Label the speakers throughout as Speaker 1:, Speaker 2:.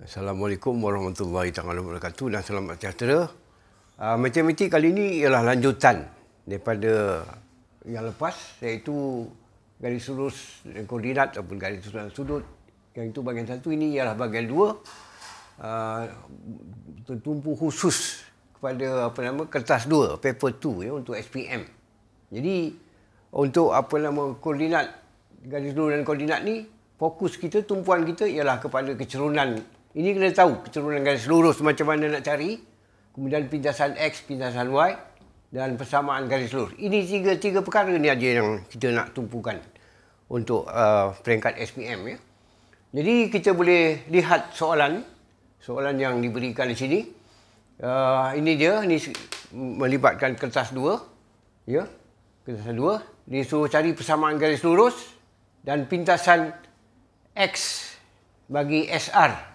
Speaker 1: Assalamualaikum warahmatullahi taala wabarakatuh dan selamat sejahtera. Uh, matematik kali ini ialah lanjutan daripada yang lepas iaitu garis lurus dan koordinat ataupun garis lurus dan sudut. Yang itu bahagian satu ini ialah bahagian dua. Uh, ah, tertumpu khusus kepada apa nama kertas dua, paper two ya untuk SPM. Jadi untuk apa nama koordinat garis lurus dan koordinat ni fokus kita tumpuan kita ialah kepada kecerunan ini kena tahu keturunan lurus macam mana nak cari. Kemudian pindasan X, pindasan Y dan persamaan garis lurus. Ini tiga tiga perkara ni aja yang kita nak tumpukan untuk uh, peringkat SPM ya. Jadi kita boleh lihat soalan soalan yang diberikan di sini. Uh, ini dia ini melibatkan kertas dua, ya. Kertas dua. dia suruh cari persamaan garis lurus dan pintasan X bagi SR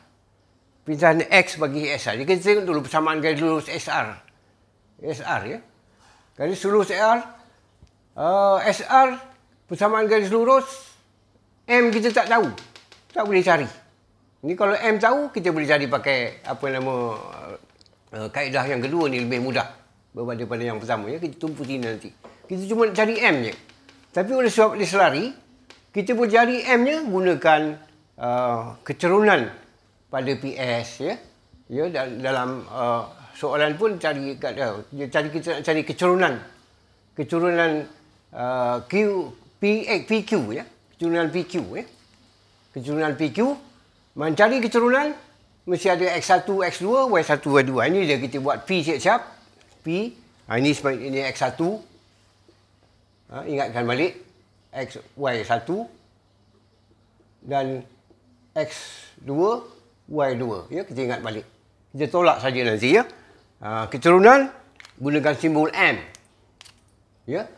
Speaker 1: pindahan X bagi SR. Jadi kita tengok dulu persamaan garis lurus SR. SR ya. Garis lurus SR. Uh, SR persamaan garis lurus. M kita tak tahu. Tak boleh cari. Ini kalau M tahu, kita boleh cari pakai apa nama uh, kaedah yang kedua ni lebih mudah. Berbanding pada yang pertama. Ya. Kita tumpu sini nanti. Kita cuma cari M je. Tapi oleh sebab dia selari, kita boleh cari M-nya gunakan uh, kecerunan pada PS ya. Ya dalam uh, soalan pun cari dia cari kita nak cari kecerunan. Kecerunan uh, Q eh, PQ ya. Kecerunan PQ ya. Kecerunan PQ mencari kecerunan mesti ada X1, X2, Y1, Y2. Ini dia kita buat P siap-siap. P ha, ini ini X1. Ha, ah, ingatkan balik X Y1 dan X2 Y2 ya kita ingat balik kita tolak saja nanti ya ha, keturunan gunakan simbol M ya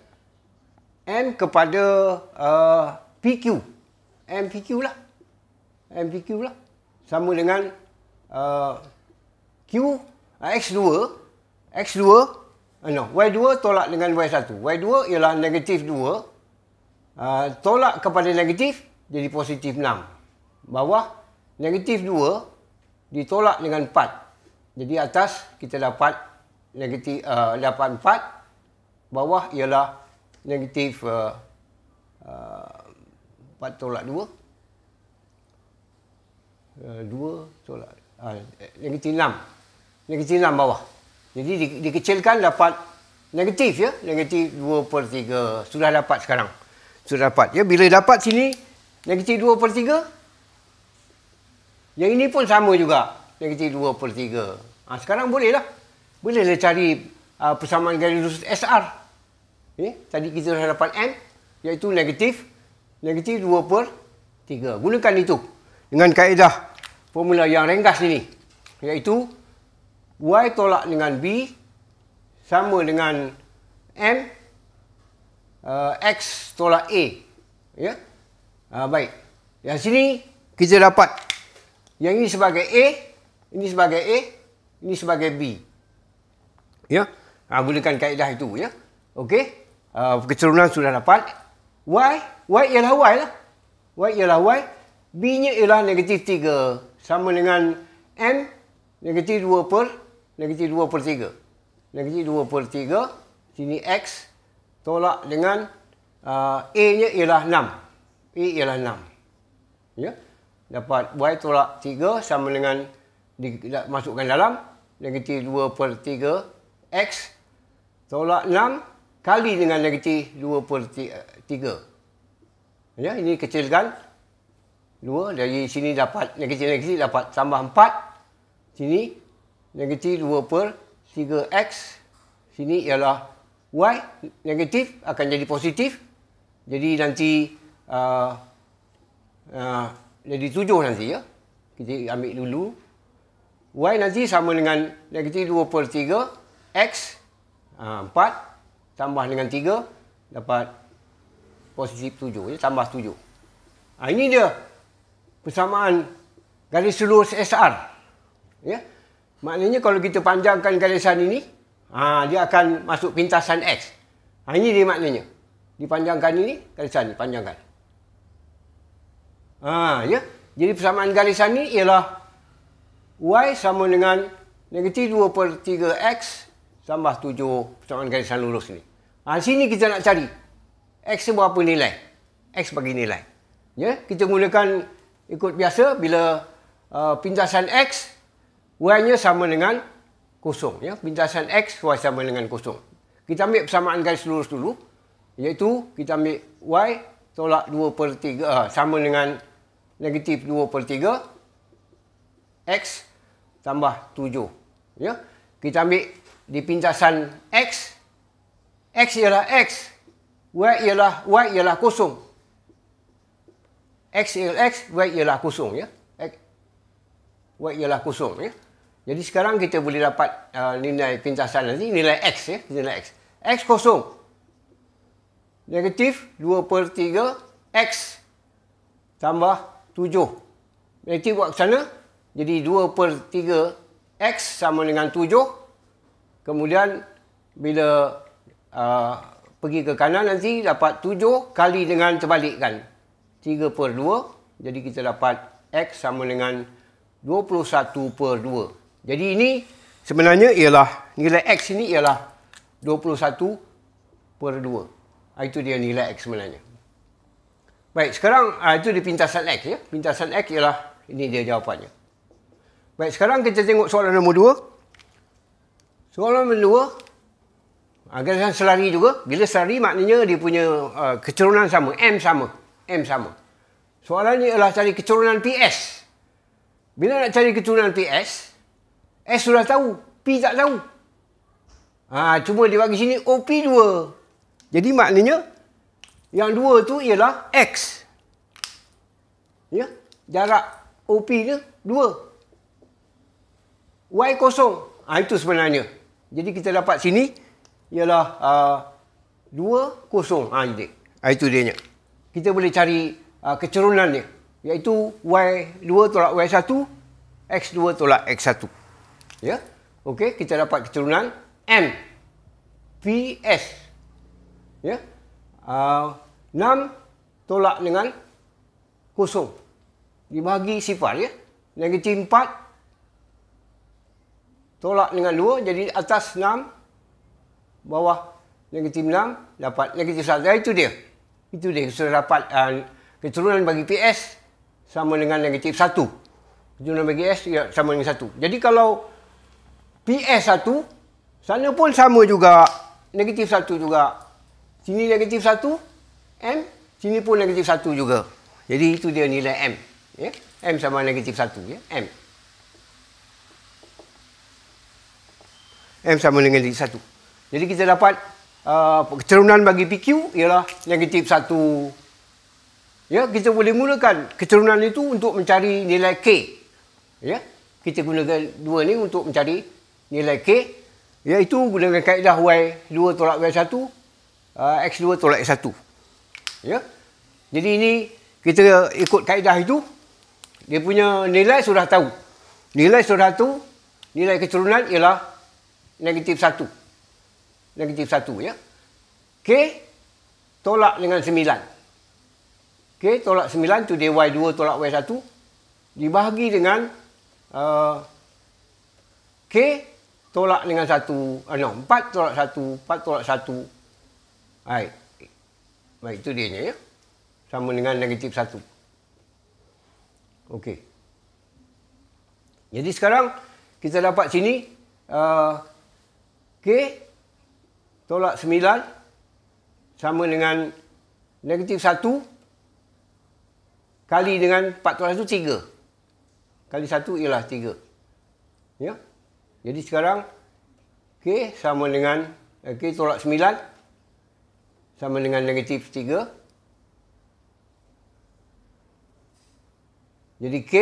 Speaker 1: M kepada uh, PQ MPQ lah MPQ lah sama dengan uh, Q X2 uh, X2 uh, no Y2 tolak dengan Y1 Y2 ialah negatif 2 uh, tolak kepada negatif jadi positif 6 bawah Negatif 2 ditolak dengan 4. Jadi atas kita dapat negatif uh, dapat 4. Bawah ialah negatif uh, uh, 4 tolak 2. Uh, 2 tolak uh, negatif 6. Negatif 6 bawah. Jadi di, dikecilkan dapat negatif ya. Negatif 2 per 3. Sudah dapat sekarang. Sudah dapat. Ya, bila dapat sini negatif 2 per 3 yang ini pun sama juga. Yang kecil 2 per 3. Ha, sekarang bolehlah. Bolehlah cari uh, persamaan Gaussian SR. Eh, tadi kita dah dapat n, iaitu negatif negatif 2 per 3. Gunakan itu dengan kaedah formula yang ringkas ini iaitu Y tolak dengan B sama dengan M uh, X tolak A. Ya? Uh, baik. Yang sini kita dapat yang ini sebagai A, ini sebagai A, ini sebagai B. Ya, ha, gunakan kaedah itu ya. Okey, uh, keturunan sudah dapat. Y, Y ialah Y lah. Y ialah Y. B nya ialah negatif 3. Sama dengan M, negatif 2 per, negatif 2 per 3. Negatif 2 per 3. Sini X, tolak dengan uh, ah, A nya ialah 6. A ialah 6. Ya. Yeah dapat Y tolak 3 sama dengan dimasukkan dalam negatif 2 per 3 X tolak 6 kali dengan negatif 2 per 3 ya, ini kecilkan 2 dari sini dapat negatif-negatif dapat tambah 4 sini negatif 2 per 3 X sini ialah Y negatif akan jadi positif jadi nanti uh, uh, jadi tujuh nanti ya. Kita ambil dulu. Y nanti sama dengan negeri dua per tiga. X ha, empat tambah dengan tiga dapat positif tujuh. Ya, tambah tujuh. Ha, ini dia persamaan garis lurus SR. Ya. Maknanya kalau kita panjangkan garisan ini, ha, dia akan masuk pintasan X. Ha, ini dia maknanya. Dipanjangkan ini, garisan panjangkan. Ha, ya? Jadi persamaan garisan ni ialah Y sama dengan negatif 2 per 3X tambah 7 persamaan garisan lurus ni. Ha, sini kita nak cari X berapa nilai. X bagi nilai. Ya? Kita gunakan ikut biasa bila uh, pintasan X Y-nya sama dengan kosong. Ya? Pintasan X, Y sama dengan kosong. Kita ambil persamaan garis lurus dulu. Iaitu kita ambil Y tolak 2 per 3 uh, sama dengan negatif 2 per 3 X tambah 7 ya? kita ambil di pincasan X X ialah X Y ialah Y ialah kosong X ialah X Y ialah kosong ya? X, Y ialah kosong ya? jadi sekarang kita boleh dapat uh, nilai pincasan nanti nilai X ya? nilai X X kosong negatif 2 per 3 X tambah tujuh. Berarti buat ke sana. Jadi dua per tiga X sama dengan tujuh. Kemudian bila uh, pergi ke kanan nanti dapat tujuh kali dengan terbalikkan. tiga per dua. Jadi kita dapat X sama dengan dua puluh satu per dua. Jadi ini sebenarnya ialah nilai X ini ialah dua puluh satu per dua. Ah, itu dia nilai X sebenarnya. Baik, sekarang uh, itu di pintasan X ya. Pintasan X ialah ini dia jawapannya. Baik, sekarang kita tengok soalan nombor 2. Soalan nombor 2 agaknya ah, selari juga. Bila selari maknanya dia punya uh, ah, kecerunan sama, M sama, M sama. Soalan ni ialah cari kecerunan PS. Bila nak cari kecerunan PS, S sudah tahu, P tak tahu. Ha, cuma dia bagi sini OP2. Jadi maknanya yang dua tu ialah X. Ya? Jarak OP dia dua. Y kosong. Ha, itu sebenarnya. Jadi kita dapat sini ialah uh, dua kosong. Ha, jadi. Ha, itu dia. Kita boleh cari uh, ah, kecerunannya. Iaitu Y2 tolak Y1, X2 tolak X1. Ya? Okey, kita dapat kecerunan N. P, S. Ya? Uh, Enam tolak dengan kosong. dibagi sifar ya. Negatif empat tolak dengan dua. Jadi atas enam, bawah negatif enam, dapat negatif satu. Itu dia. Itu dia. Sudah dapat uh, keturunan bagi PS sama dengan negatif satu. Keturunan bagi S ya, sama dengan satu. Jadi kalau PS satu, sana pun sama juga. Negatif satu juga. Sini negatif satu, M sini pun negatif 1 juga. Jadi itu dia nilai M. Ya? M sama negatif 1. Ya? M. M sama negatif 1. Jadi kita dapat uh, keterunan bagi PQ ialah negatif 1. Ya? Kita boleh gunakan kecerunan itu untuk mencari nilai K. Ya? Kita gunakan dua ni untuk mencari nilai K. Ya, itu gunakan kaedah y dua tolak y satu, uh, x dua tolak x satu ya jadi ini kita ikut kaedah itu dia punya nilai sudah tahu nilai sudah tahu nilai keturunan ialah negatif satu, negatif satu ya k tolak dengan sembilan. k tolak sembilan tu Y 2 tolak y 1 dibahagi dengan uh, k tolak dengan satu, uh, no empat tolak satu empat tolak 1 right Baik, itu dia ya. Sama dengan negatif satu. Okey. Jadi sekarang kita dapat sini uh, K tolak sembilan sama dengan negatif satu kali dengan empat tolak satu tiga. Kali satu ialah tiga. Ya. Jadi sekarang K sama dengan eh, K tolak sembilan sama dengan negatif 3. Jadi K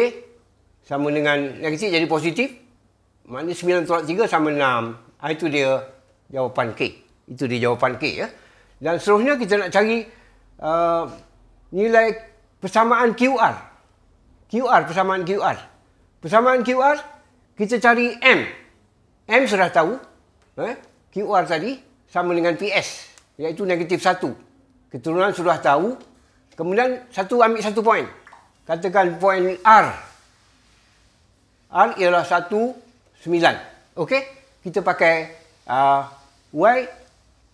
Speaker 1: sama dengan negatif jadi positif. Maknanya 9 tolak 3 sama 6. Ah, itu dia jawapan K. Itu dia jawapan K. Ya. Dan seterusnya kita nak cari uh, nilai persamaan QR. QR, persamaan QR. Persamaan QR, kita cari M. M sudah tahu. Eh, QR tadi sama dengan PS. PS iaitu negatif satu. Keturunan sudah tahu. Kemudian satu ambil satu poin. Katakan poin R. R ialah satu sembilan. Okey? Kita pakai uh, Y.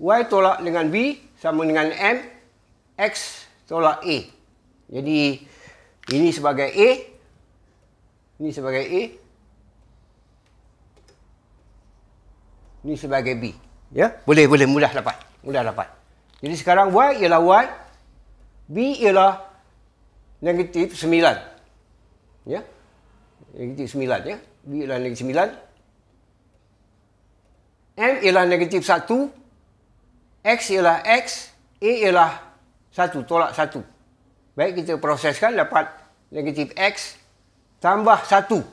Speaker 1: Y tolak dengan B sama dengan M. X tolak A. Jadi ini sebagai A. Ini sebagai A. Ini sebagai B. Ya, boleh boleh mudah dapat mudah dapat. Jadi sekarang Y ialah Y, B ialah negatif 9. Ya? Negatif 9 ya. B ialah negatif 9. M ialah negatif 1. X ialah X. A ialah 1. Tolak 1. Baik, kita proseskan dapat negatif X tambah 1.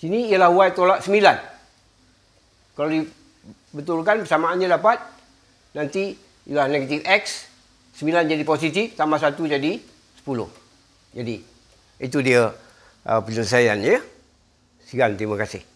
Speaker 1: Sini ialah Y tolak 9. Kalau betulkan persamaannya dapat nanti ialah negatif x 9 jadi positif tambah 1 jadi 10 jadi itu dia uh, penyelesaian ya sekian terima kasih